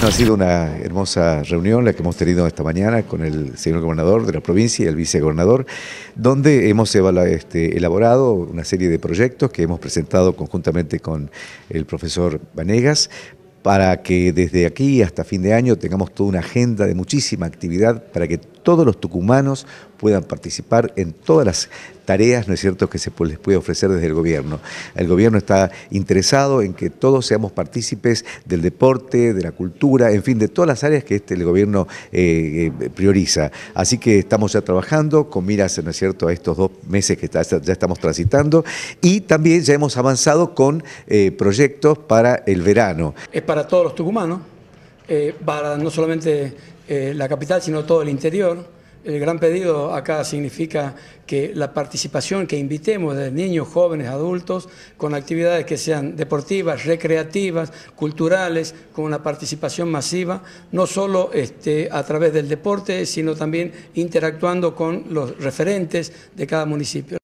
Ha sido una hermosa reunión la que hemos tenido esta mañana con el señor gobernador de la provincia y el vicegobernador, donde hemos este, elaborado una serie de proyectos que hemos presentado conjuntamente con el profesor Vanegas para que desde aquí hasta fin de año tengamos toda una agenda de muchísima actividad para que todos los tucumanos puedan participar en todas las tareas, ¿no es cierto?, que se les puede ofrecer desde el gobierno. El gobierno está interesado en que todos seamos partícipes del deporte, de la cultura, en fin, de todas las áreas que este, el gobierno eh, eh, prioriza. Así que estamos ya trabajando con miras, ¿no es cierto?, a estos dos meses que ya estamos transitando y también ya hemos avanzado con eh, proyectos para el verano. Es para todos los tucumanos. Eh, para no solamente eh, la capital, sino todo el interior. El gran pedido acá significa que la participación que invitemos de niños, jóvenes, adultos, con actividades que sean deportivas, recreativas, culturales, con una participación masiva, no solo este, a través del deporte, sino también interactuando con los referentes de cada municipio.